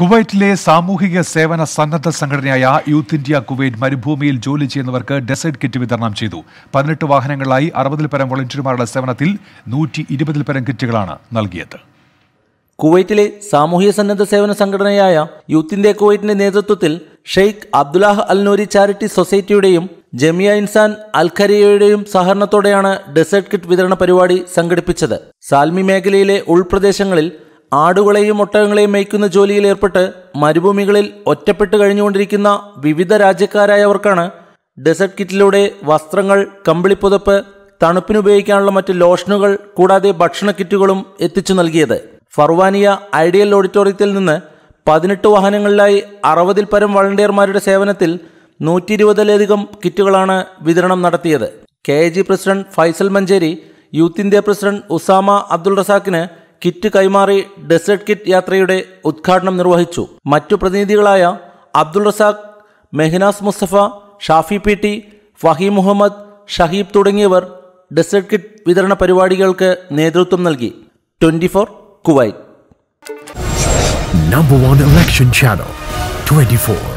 കുവൈറ്റിലെ സാമൂഹിക സേവന സന്നദ്ധ സംഘടനയായ യൂത്ത് ഇന്ത്യ കുവൈറ്റ് മരുഭൂമിയിൽ ജോലി ചെയ്യുന്നവർക്ക് ഡെസേർട്ട് കിറ്റ് വിതരണം ചെയ്തു പതിനെട്ട് വാഹനങ്ങളായി അറുപതിൽ പരം വോളണ്ടിയർമാരുടെ സേവനത്തിൽ നൂറ്റി ഇരുപതിൽ പരം കിറ്റുകളാണ് നൽകിയത് കുവൈറ്റിലെ സാമൂഹ്യ സന്നദ്ധ സേവന സംഘടനയായ യൂത്ത് ഇന്ത്യ കുവൈറ്റിന്റെ നേതൃത്വത്തിൽ ഷെയ്ഖ് അബ്ദുലാഹ് അൽനൂരി ചാരിറ്റി സൊസൈറ്റിയുടെയും ജമിയ ഇൻസാൻ അൽഖരിയയുടെയും സഹകരണത്തോടെയാണ് ഡെസേർട്ട് കിറ്റ് വിതരണ പരിപാടി സംഘടിപ്പിച്ചത് സാൽമി മേഖലയിലെ ഉൾപ്രദേശങ്ങളിൽ ആടുകളെയും ഒട്ടകങ്ങളെയും മേയ്ക്കുന്ന ജോലിയിൽ ഏർപ്പെട്ട് മരുഭൂമികളിൽ ഒറ്റപ്പെട്ട് കഴിഞ്ഞുകൊണ്ടിരിക്കുന്ന വിവിധ രാജ്യക്കാരായവർക്കാണ് ഡെസർട്ട് കിറ്റിലൂടെ വസ്ത്രങ്ങൾ കമ്പിളിപ്പുതപ്പ് തണുപ്പിനുപയോഗിക്കാനുള്ള മറ്റ് ലോഷനുകൾ കൂടാതെ ഭക്ഷണ കിറ്റുകളും എത്തിച്ചു നൽകിയത് ഫർവാനിയ ഐഡിയൽ ഓഡിറ്റോറിയത്തിൽ നിന്ന് പതിനെട്ട് വാഹനങ്ങളിലായി അറുപതിൽ പരം വളണ്ടിയർമാരുടെ സേവനത്തിൽ നൂറ്റി ഇരുപതിലധികം കിറ്റുകളാണ് വിതരണം നടത്തിയത് K president Faisal Manjeri youth India president Usama Abdul റസാക്കിന് കിറ്റ് കൈമാറി ഡെസേർട്ട് കിറ്റ് യാത്രയുടെ ഉദ്ഘാടനം നിർവഹിച്ചു മറ്റു പ്രതിനിധികളായ അബ്ദുൾ റസാഖ് മെഹ്നാസ് മുസ്തഫ ഷാഫി പി ടി ഫഹീം മുഹമ്മദ് ഷഹീബ് തുടങ്ങിയവർ ഡെസേർട്ട് കിറ്റ് വിതരണ പരിപാടികൾക്ക് നേതൃത്വം നൽകി twenty four Kuwait number one election channel twenty four